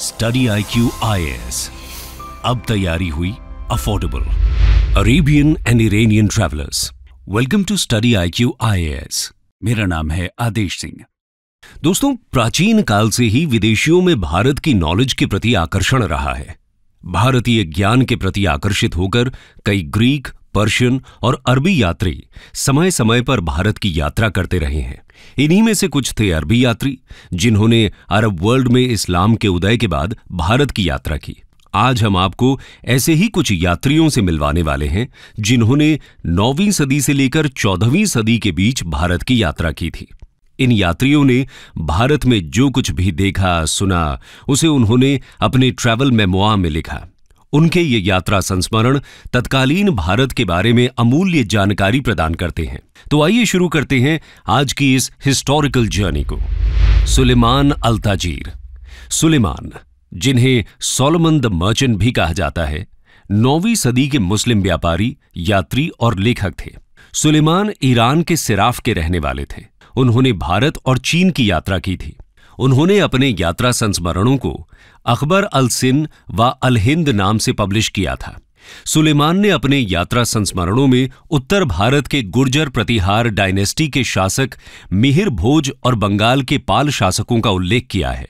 Study I Q I S अब तैयारी हुई affordable Arabian and Iranian travellers welcome to study I Q I S मेरा नाम है आदेश सिंह दोस्तों प्राचीन काल से ही विदेशियों में भारत की नॉलेज के प्रति आकर्षण रहा है भारतीय ज्ञान के प्रति आकर्षित होकर कई ग्रीक पर्शियन और अरबी यात्री समय समय पर भारत की यात्रा करते रहे हैं इन्हीं में से कुछ थे अरबी यात्री जिन्होंने अरब वर्ल्ड में इस्लाम के उदय के बाद भारत की यात्रा की आज हम आपको ऐसे ही कुछ यात्रियों से मिलवाने वाले हैं जिन्होंने नौवीं सदी से लेकर चौदहवीं सदी के बीच भारत की यात्रा की थी इन यात्रियों ने भारत में जो कुछ भी देखा सुना उसे उन्होंने अपने ट्रैवल मेमोआ में लिखा उनके ये यात्रा संस्मरण तत्कालीन भारत के बारे में अमूल्य जानकारी प्रदान करते हैं तो आइए शुरू करते हैं आज की इस हिस्टोरिकल जर्नी को सुलेमान अल्ताजीर सुलेमान जिन्हें सोलमन द मर्चेंट भी कहा जाता है नौवीं सदी के मुस्लिम व्यापारी यात्री और लेखक थे सुलेमान ईरान के सिराफ के रहने वाले थे उन्होंने भारत और चीन की यात्रा की थी उन्होंने अपने यात्रा संस्मरणों को अकबर अल सिन व अल हिंद नाम से पब्लिश किया था सुलेमान ने अपने यात्रा संस्मरणों में उत्तर भारत के गुर्जर प्रतिहार डायनेस्टी के शासक मिहिर भोज और बंगाल के पाल शासकों का उल्लेख किया है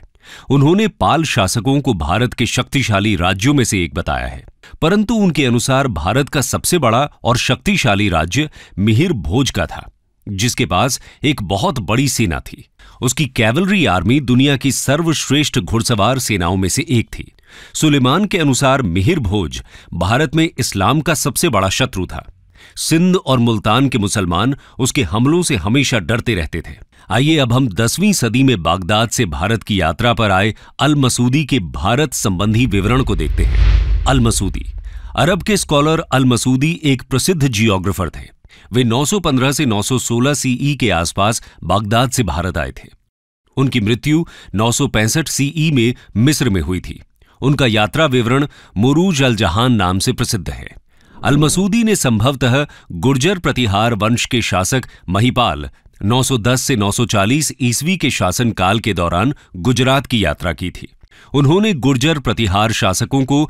उन्होंने पाल शासकों को भारत के शक्तिशाली राज्यों में से एक बताया है परंतु उनके अनुसार भारत का सबसे बड़ा और शक्तिशाली राज्य मिहिर भोज का था जिसके पास एक बहुत बड़ी सेना थी उसकी कैवलरी आर्मी दुनिया की सर्वश्रेष्ठ घुड़सवार सेनाओं में से एक थी सुलेमान के अनुसार मिहिर भोज भारत में इस्लाम का सबसे बड़ा शत्रु था सिंध और मुल्तान के मुसलमान उसके हमलों से हमेशा डरते रहते थे आइए अब हम दसवीं सदी में बागदाद से भारत की यात्रा पर आए अल मसूदी के भारत संबंधी विवरण को देखते हैं अल मसूदी अरब के स्कॉलर अल मसूदी एक प्रसिद्ध जियोग्राफर थे वे 915 से 916 सीई e के आसपास बागदाद से भारत आए थे उनकी मृत्यु 965 सीई e में मिस्र में हुई थी उनका यात्रा विवरण मुरूज अल जहान नाम से प्रसिद्ध है अलमसूदी ने संभवतः गुर्जर प्रतिहार वंश के शासक महिपाल 910 से 940 ईस्वी के शासनकाल के दौरान गुजरात की यात्रा की थी उन्होंने गुर्जर प्रतिहार शासकों को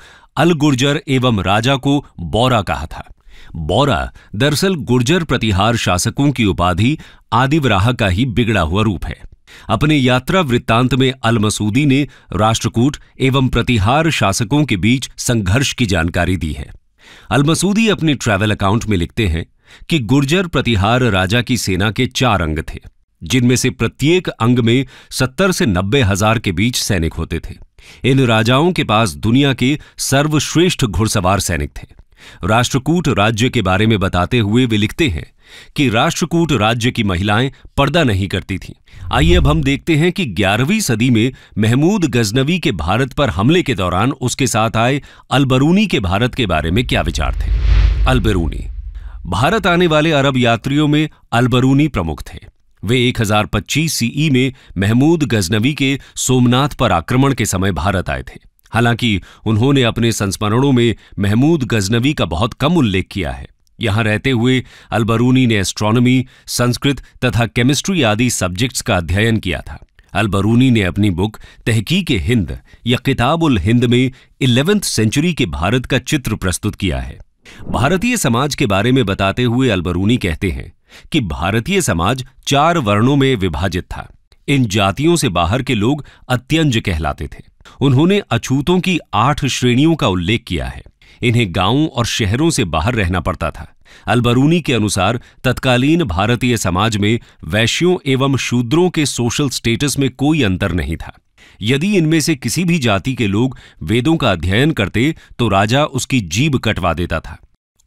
अल गुर्जर एवं राजा को बौरा कहा था बौरा दरअसल गुर्जर प्रतिहार शासकों की उपाधि आदिवराह का ही बिगड़ा हुआ रूप है अपने यात्रा वृत्तांत में अल मसूदी ने राष्ट्रकूट एवं प्रतिहार शासकों के बीच संघर्ष की जानकारी दी है अल मसूदी अपने ट्रैवल अकाउंट में लिखते हैं कि गुर्जर प्रतिहार राजा की सेना के चार अंग थे जिनमें से प्रत्येक अंग में सत्तर से नब्बे हजार के बीच सैनिक होते थे इन राजाओं के पास दुनिया के सर्वश्रेष्ठ घुड़सवार सैनिक थे राष्ट्रकूट राज्य के बारे में बताते हुए वे लिखते हैं कि राष्ट्रकूट राज्य की महिलाएं पर्दा नहीं करती थीं। आइए अब हम देखते हैं कि 11वीं सदी में महमूद गजनवी के भारत पर हमले के दौरान उसके साथ आए अलबरूनी के भारत के बारे में क्या विचार थे अलबरूनी भारत आने वाले अरब यात्रियों में अलबरूनी प्रमुख थे वे 1025 सीई में महमूद गजनवी के सोमनाथ पर आक्रमण के समय भारत आए थे हालांकि उन्होंने अपने संस्मरणों में महमूद गजनवी का बहुत कम उल्लेख किया है यहां रहते हुए अलबरूनी ने एस्ट्रोनॉमी संस्कृत तथा केमिस्ट्री आदि सब्जेक्ट्स का अध्ययन किया था अलबरूनी ने अपनी बुक तहकीक हिंद या किताबुल हिंद में इलेवेंथ सेंचुरी के भारत का चित्र प्रस्तुत किया है भारतीय समाज के बारे में बताते हुए अलबरूनी कहते हैं कि भारतीय समाज चार वर्णों में विभाजित था इन जातियों से बाहर के लोग अत्यंज कहलाते थे उन्होंने अछूतों की आठ श्रेणियों का उल्लेख किया है इन्हें गांवों और शहरों से बाहर रहना पड़ता था अलबरूनी के अनुसार तत्कालीन भारतीय समाज में वैश्यों एवं शूद्रों के सोशल स्टेटस में कोई अंतर नहीं था यदि इनमें से किसी भी जाति के लोग वेदों का अध्ययन करते तो राजा उसकी जीभ कटवा देता था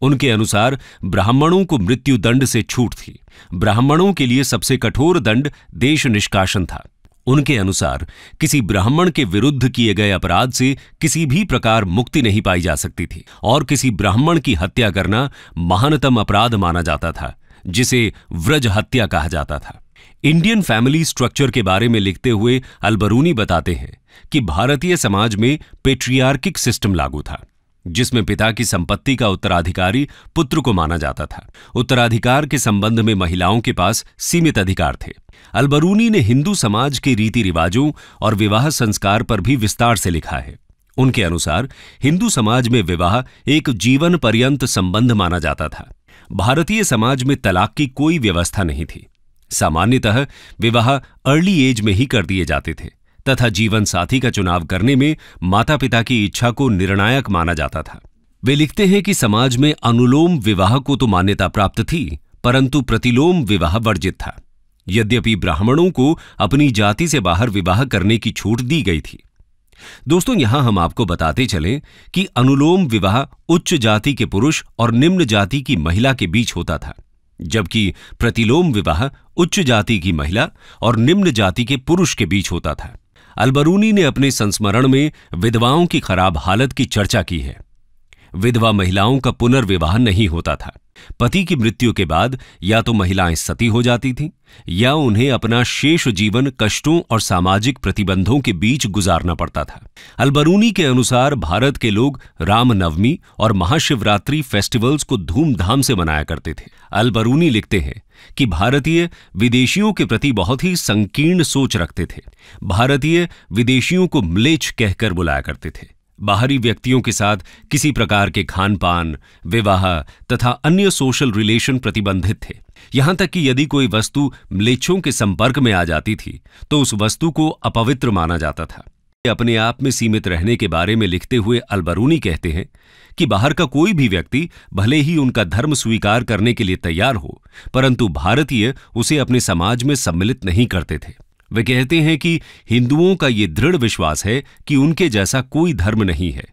उनके अनुसार ब्राह्मणों को मृत्युदंड से छूट थी ब्राह्मणों के लिए सबसे कठोर दंड देश निष्कासन था उनके अनुसार किसी ब्राह्मण के विरुद्ध किए गए अपराध से किसी भी प्रकार मुक्ति नहीं पाई जा सकती थी और किसी ब्राह्मण की हत्या करना महानतम अपराध माना जाता था जिसे व्रज हत्या कहा जाता था इंडियन फैमिली स्ट्रक्चर के बारे में लिखते हुए अलबरूनी बताते हैं कि भारतीय समाज में पेट्रियार्किक सिस्टम लागू था जिसमें पिता की संपत्ति का उत्तराधिकारी पुत्र को माना जाता था उत्तराधिकार के संबंध में महिलाओं के पास सीमित अधिकार थे अलबरूनी ने हिंदू समाज के रीति रिवाजों और विवाह संस्कार पर भी विस्तार से लिखा है उनके अनुसार हिंदू समाज में विवाह एक जीवन पर्यंत संबंध माना जाता था भारतीय समाज में तलाक की कोई व्यवस्था नहीं थी सामान्यतः विवाह अर्ली एज में ही कर दिए जाते थे तथा जीवन साथी का चुनाव करने में माता पिता की इच्छा को निर्णायक माना जाता था वे लिखते हैं कि समाज में अनुलोम विवाह को तो मान्यता प्राप्त थी परंतु प्रतिलोम विवाह वर्जित था यद्यपि ब्राह्मणों को अपनी जाति से बाहर विवाह करने की छूट दी गई थी दोस्तों यहां हम आपको बताते चलें कि अनुलोम विवाह उच्च जाति के पुरुष और निम्न जाति की महिला के बीच होता था जबकि प्रतिलोम विवाह उच्च जाति की महिला और निम्न जाति के पुरुष के बीच होता था अलबरूनी ने अपने संस्मरण में विधवाओं की खराब हालत की चर्चा की है विधवा महिलाओं का पुनर्विवाह नहीं होता था पति की मृत्यु के बाद या तो महिलाएं सती हो जाती थीं या उन्हें अपना शेष जीवन कष्टों और सामाजिक प्रतिबंधों के बीच गुजारना पड़ता था अलबरूनी के अनुसार भारत के लोग रामनवमी और महाशिवरात्रि फेस्टिवल्स को धूमधाम से मनाया करते थे अलबरूनी लिखते हैं कि भारतीय विदेशियों के प्रति बहुत ही संकीर्ण सोच रखते थे भारतीय विदेशियों को म्लेच कहकर बुलाया करते थे बाहरी व्यक्तियों के साथ किसी प्रकार के खान पान विवाह तथा अन्य सोशल रिलेशन प्रतिबंधित थे यहां तक कि यदि कोई वस्तु म्लेच्छों के संपर्क में आ जाती थी तो उस वस्तु को अपवित्र माना जाता था अपने आप में सीमित रहने के बारे में लिखते हुए अलबरूनी कहते हैं कि बाहर का कोई भी व्यक्ति भले ही उनका धर्म स्वीकार करने के लिए तैयार हो परंतु भारतीय उसे अपने समाज में सम्मिलित नहीं करते थे वे कहते हैं कि हिंदुओं का ये दृढ़ विश्वास है कि उनके जैसा कोई धर्म नहीं है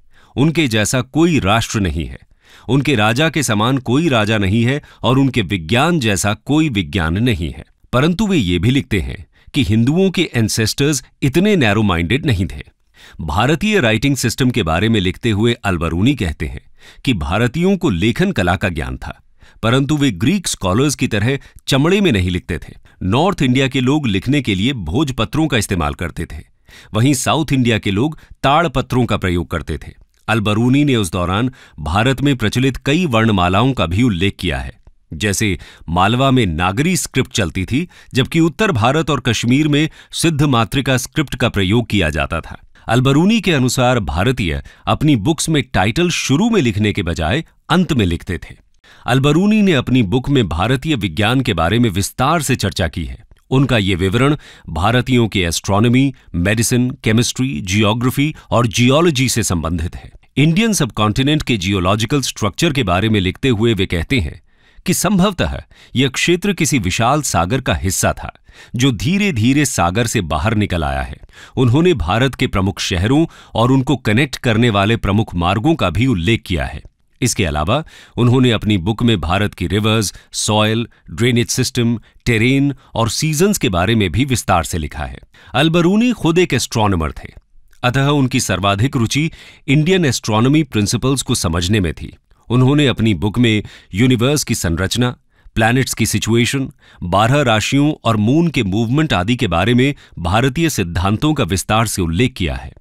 उनके जैसा कोई राष्ट्र नहीं है उनके राजा के समान कोई राजा नहीं है और उनके विज्ञान जैसा कोई विज्ञान नहीं है परंतु वे ये भी लिखते हैं कि हिंदुओं के एंसेस्टर्स इतने नैरो माइंडेड नहीं थे भारतीय राइटिंग सिस्टम के बारे में लिखते हुए अलबरूनी कहते हैं कि भारतीयों को लेखन कला का ज्ञान था परंतु वे ग्रीक स्कॉलर्स की तरह चमड़े में नहीं लिखते थे नॉर्थ इंडिया के लोग लिखने के लिए भोजपत्रों का इस्तेमाल करते थे वहीं साउथ इंडिया के लोग ताड़पत्रों का प्रयोग करते थे अलबरूनी ने उस दौरान भारत में प्रचलित कई वर्णमालाओं का भी उल्लेख किया है जैसे मालवा में नागरी स्क्रिप्ट चलती थी जबकि उत्तर भारत और कश्मीर में सिद्ध मातृका स्क्रिप्ट का प्रयोग किया जाता था अलबरूनी के अनुसार भारतीय अपनी बुक्स में टाइटल शुरू में लिखने के बजाय अंत में लिखते थे अलबरूनी ने अपनी बुक में भारतीय विज्ञान के बारे में विस्तार से चर्चा की है उनका ये विवरण भारतीयों के एस्ट्रोनॉमी मेडिसिन केमिस्ट्री जियोग्राफी और जियोलॉजी से संबंधित है इंडियन सबकॉन्टिनेंट के जियोलॉजिकल स्ट्रक्चर के बारे में लिखते हुए वे कहते हैं कि संभवतः यह क्षेत्र किसी विशाल सागर का हिस्सा था जो धीरे धीरे सागर से बाहर निकल आया है उन्होंने भारत के प्रमुख शहरों और उनको कनेक्ट करने वाले प्रमुख मार्गों का भी उल्लेख किया है इसके अलावा उन्होंने अपनी बुक में भारत की rivers soil drainage system terrain और सीजन्स के बारे में भी विस्तार से लिखा है अलबरूनी खुद एक एस्ट्रॉनमर थे अतः उनकी सर्वाधिक रुचि इंडियन एस्ट्रोनॉमी प्रिंसिपल्स को समझने में थी उन्होंने अपनी बुक में यूनिवर्स की संरचना प्लैनेट्स की सिचुएशन बारह राशियों और मून के मूवमेंट आदि के बारे में भारतीय सिद्धांतों का विस्तार से उल्लेख किया है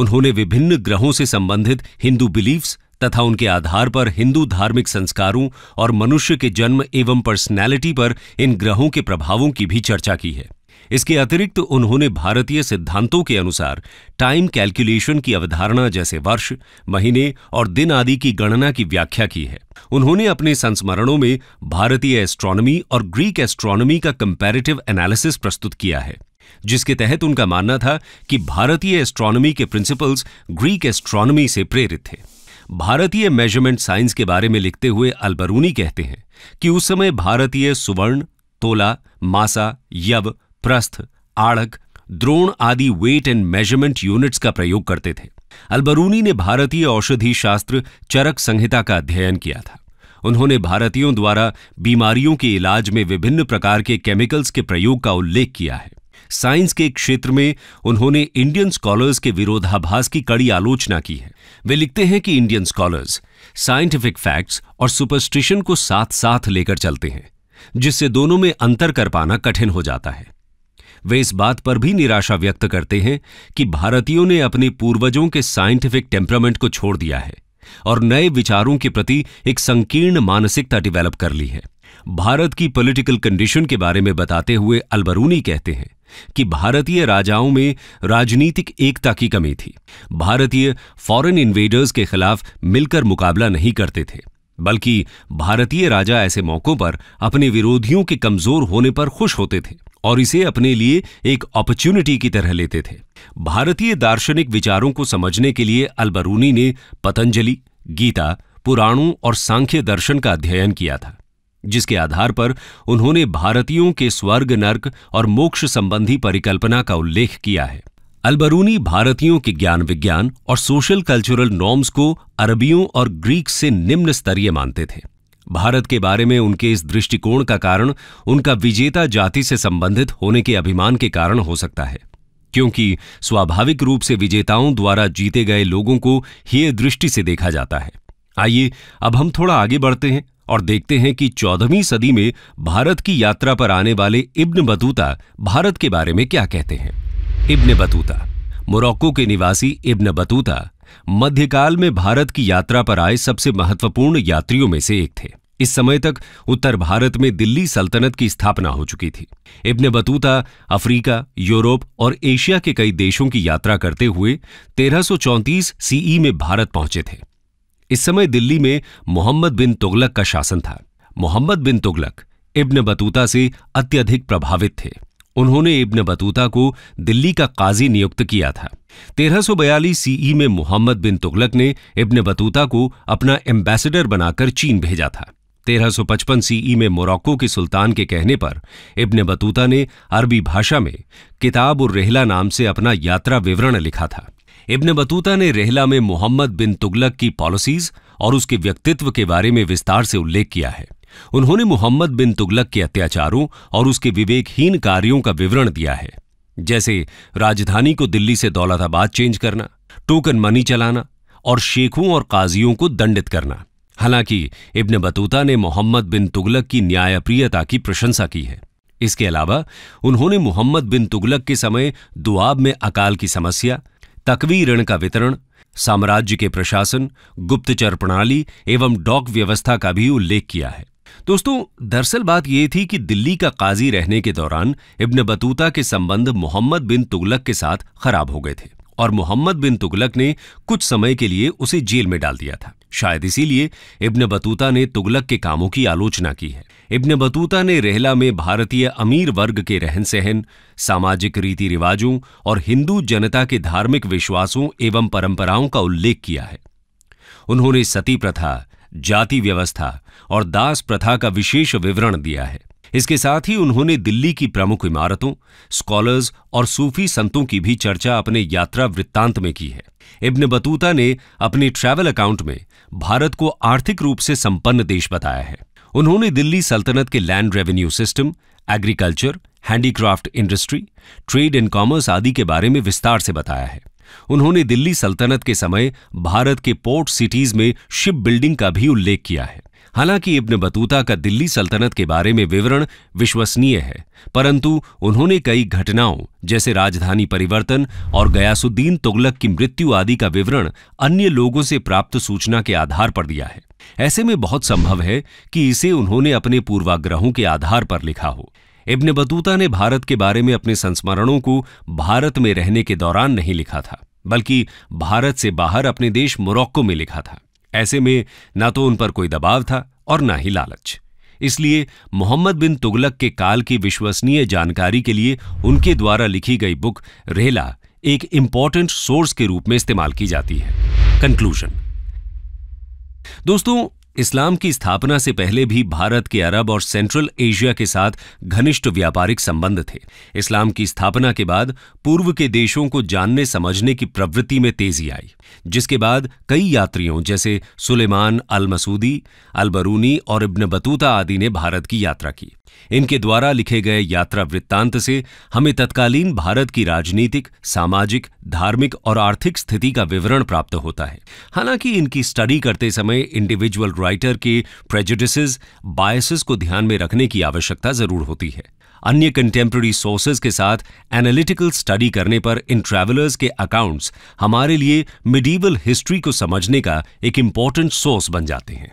उन्होंने विभिन्न ग्रहों से संबंधित हिंदू बिलीफ्स तथा उनके आधार पर हिंदू धार्मिक संस्कारों और मनुष्य के जन्म एवं पर्सनैलिटी पर इन ग्रहों के प्रभावों की भी चर्चा की है इसके अतिरिक्त उन्होंने भारतीय सिद्धांतों के अनुसार टाइम कैलकुलेशन की अवधारणा जैसे वर्ष महीने और दिन आदि की गणना की व्याख्या की है उन्होंने अपने संस्मरणों में भारतीय एस्ट्रोनॉमी और ग्रीक एस्ट्रोनॉमी का कंपैरेटिव एनालिसिस प्रस्तुत किया है जिसके तहत उनका मानना था कि भारतीय एस्ट्रोनॉमी के प्रिंसिपल्स ग्रीक एस्ट्रोनॉमी से प्रेरित थे भारतीय मेजरमेंट साइंस के बारे में लिखते हुए अल्बरूनी कहते हैं कि उस समय भारतीय सुवर्ण तोला मासा यव प्रस्थ आड़क द्रोण आदि वेट एंड मेजरमेंट यूनिट्स का प्रयोग करते थे अलबरूनी ने भारतीय औषधि शास्त्र चरक संहिता का अध्ययन किया था उन्होंने भारतीयों द्वारा बीमारियों के इलाज में विभिन्न प्रकार के केमिकल्स के प्रयोग का उल्लेख किया है साइंस के क्षेत्र में उन्होंने इंडियन स्कॉलर्स के विरोधाभास की कड़ी आलोचना की है वे लिखते हैं कि इंडियन स्कॉलर्स साइंटिफिक फैक्ट्स और सुपरस्टिशन को साथ साथ लेकर चलते हैं जिससे दोनों में अंतर कर पाना कठिन हो जाता है वे इस बात पर भी निराशा व्यक्त करते हैं कि भारतीयों ने अपने पूर्वजों के साइंटिफिक टेम्परामेंट को छोड़ दिया है और नए विचारों के प्रति एक संकीर्ण मानसिकता डिवेलप कर ली है भारत की पॉलिटिकल कंडीशन के बारे में बताते हुए अलबरूनी कहते हैं कि भारतीय राजाओं में राजनीतिक एकता की कमी थी भारतीय फॉरेन इन्वेडर्स के खिलाफ मिलकर मुकाबला नहीं करते थे बल्कि भारतीय राजा ऐसे मौकों पर अपने विरोधियों के कमजोर होने पर खुश होते थे और इसे अपने लिए एक अपॉर्चुनिटी की तरह लेते थे भारतीय दार्शनिक विचारों को समझने के लिए अलबरूनी ने पतंजलि गीता पुराणों और सांख्य दर्शन का अध्ययन किया था जिसके आधार पर उन्होंने भारतीयों के स्वर्ग नर्क और मोक्ष संबंधी परिकल्पना का उल्लेख किया है अलबरूनी भारतीयों के ज्ञान विज्ञान और सोशल कल्चरल नॉर्म्स को अरबियों और ग्रीक से निम्न स्तरीय मानते थे भारत के बारे में उनके इस दृष्टिकोण का कारण उनका विजेता जाति से संबंधित होने के अभिमान के कारण हो सकता है क्योंकि स्वाभाविक रूप से विजेताओं द्वारा जीते गए लोगों को ही दृष्टि से देखा जाता है आइए अब हम थोड़ा आगे बढ़ते हैं और देखते हैं कि चौदहवीं सदी में भारत की यात्रा पर आने वाले इब्न बतूता भारत के बारे में क्या कहते हैं इब्न बतूता मोरक्को के निवासी इब्न बतूता मध्यकाल में भारत की यात्रा पर आए सबसे महत्वपूर्ण यात्रियों में से एक थे इस समय तक उत्तर भारत में दिल्ली सल्तनत की स्थापना हो चुकी थी इब्न बतूता अफ्रीका यूरोप और एशिया के कई देशों की यात्रा करते हुए 1334 सीई में भारत पहुंचे थे इस समय दिल्ली में मोहम्मद बिन तुगलक का शासन था मोहम्मद बिन तुगलक इब्न बतूता से अत्यधिक प्रभावित थे उन्होंने इब्न बतूता को दिल्ली का काजी नियुक्त किया था तेरह सौ बयालीस सीई e में मोहम्मद बिन तुगलक ने इब्न बतूता को अपना एम्बेसडर बनाकर चीन भेजा था 1355 सीई e में मोरक्को के सुल्तान के कहने पर इब्न बतूता ने अरबी भाषा में किताब और रेहला नाम से अपना यात्रा विवरण लिखा था इब्न बतूता ने रेहला में मोहम्मद बिन तुगलक की पॉलिसीज और उसके व्यक्तित्व के बारे में विस्तार से उल्लेख किया है उन्होंने मोहम्मद बिन तुगलक के अत्याचारों और उसके विवेकहीन कार्यों का विवरण दिया है जैसे राजधानी को दिल्ली से दौलताबाद चेंज करना टोकन मनी चलाना और शेखों और काजियों को दंडित करना हालांकि इब्न बतूता ने मोहम्मद बिन तुगलक की न्यायप्रियता की प्रशंसा की है इसके अलावा उन्होंने मोहम्मद बिन तुगलक के समय दुआब में अकाल की समस्या तकवी ऋण का वितरण साम्राज्य के प्रशासन गुप्तचर प्रणाली एवं डॉक व्यवस्था का भी उल्लेख किया है दोस्तों दरअसल बात यह थी कि दिल्ली का काजी रहने के दौरान इब्न बतूता के संबंध मोहम्मद बिन तुगलक के साथ खराब हो गए थे और मोहम्मद बिन तुगलक ने कुछ समय के लिए उसे जेल में डाल दिया था शायद इसीलिए इब्न बतूता ने तुगलक के कामों की आलोचना की है इब्न बतूता ने रेहला में भारतीय अमीर वर्ग के रहन सहन सामाजिक रीति रिवाजों और हिंदू जनता के धार्मिक विश्वासों एवं परंपराओं का उल्लेख किया है उन्होंने सती प्रथा जाति व्यवस्था और दास प्रथा का विशेष विवरण दिया है इसके साथ ही उन्होंने दिल्ली की प्रमुख इमारतों स्कॉलर्स और सूफी संतों की भी चर्चा अपने यात्रा वृत्तांत में की है इब्न बतूता ने अपने ट्रैवल अकाउंट में भारत को आर्थिक रूप से संपन्न देश बताया है उन्होंने दिल्ली सल्तनत के land revenue system agriculture handicraft industry trade and commerce आदि के बारे में विस्तार से बताया है उन्होंने दिल्ली सल्तनत के समय भारत के पोर्ट सिटीज में शिप बिल्डिंग का भी उल्लेख किया है हालांकि इब्न बतूता का दिल्ली सल्तनत के बारे में विवरण विश्वसनीय है परंतु उन्होंने कई घटनाओं जैसे राजधानी परिवर्तन और गयासुद्दीन तुगलक की मृत्यु आदि का विवरण अन्य लोगों से प्राप्त सूचना के आधार पर दिया है ऐसे में बहुत संभव है कि इसे उन्होंने अपने पूर्वाग्रहों के आधार पर लिखा हो इब्न बतूता ने भारत के बारे में अपने संस्मरणों को भारत में रहने के दौरान नहीं लिखा था बल्कि भारत से बाहर अपने देश मोरक्को में लिखा था ऐसे में न तो उन पर कोई दबाव था और न ही लालच इसलिए मोहम्मद बिन तुगलक के काल की विश्वसनीय जानकारी के लिए उनके द्वारा लिखी गई बुक रेला एक इंपॉर्टेंट सोर्स के रूप में इस्तेमाल की जाती है कंक्लूजन दोस्तों इस्लाम की स्थापना से पहले भी भारत के अरब और सेंट्रल एशिया के साथ घनिष्ठ व्यापारिक संबंध थे इस्लाम की स्थापना के बाद पूर्व के देशों को जानने समझने की प्रवृत्ति में तेजी आई जिसके बाद कई यात्रियों जैसे सुलेमान अल मसूदी अल बरूनी और इब्न बतूता आदि ने भारत की यात्रा की इनके द्वारा लिखे गए यात्रा वृत्तांत से हमें तत्कालीन भारत की राजनीतिक सामाजिक धार्मिक और आर्थिक स्थिति का विवरण प्राप्त होता है हालांकि इनकी स्टडी करते समय इंडिविजुअल राइटर के प्रेजुडिसेस बायसेस को ध्यान में रखने की आवश्यकता जरूर होती है अन्य कंटेम्प्रेरी सोर्सेज के साथ एनालिटिकल स्टडी करने पर इन ट्रैवलर्स के अकाउंट्स हमारे लिए मिडीवल हिस्ट्री को समझने का एक इम्पॉर्टेंट सोर्स बन जाते हैं